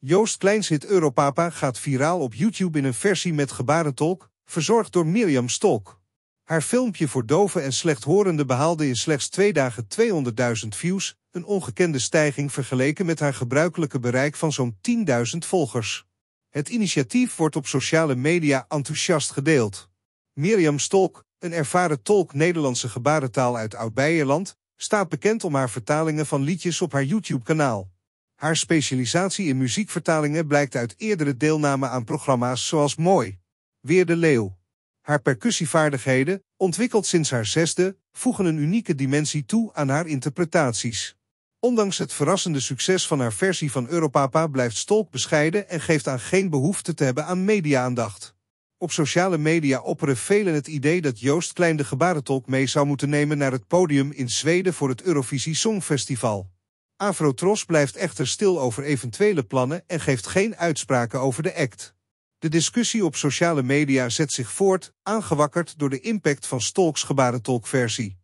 Joost Klein Europapa gaat viraal op YouTube in een versie met gebarentolk, verzorgd door Mirjam Stolk. Haar filmpje voor doven en slechthorenden behaalde in slechts twee dagen 200.000 views, een ongekende stijging vergeleken met haar gebruikelijke bereik van zo'n 10.000 volgers. Het initiatief wordt op sociale media enthousiast gedeeld. Mirjam Stolk, een ervaren tolk Nederlandse gebarentaal uit Oud-Beierland, staat bekend om haar vertalingen van liedjes op haar YouTube-kanaal. Haar specialisatie in muziekvertalingen blijkt uit eerdere deelname aan programma's zoals Mooi, Weer de Leeuw. Haar percussievaardigheden, ontwikkeld sinds haar zesde, voegen een unieke dimensie toe aan haar interpretaties. Ondanks het verrassende succes van haar versie van Europapa blijft Stolk bescheiden en geeft aan geen behoefte te hebben aan mediaaandacht. Op sociale media opperen velen het idee dat Joost Klein de gebarentolk mee zou moeten nemen naar het podium in Zweden voor het Eurovisie Songfestival. Afrotros blijft echter stil over eventuele plannen en geeft geen uitspraken over de act. De discussie op sociale media zet zich voort, aangewakkerd door de impact van Stolks gebarentolkversie.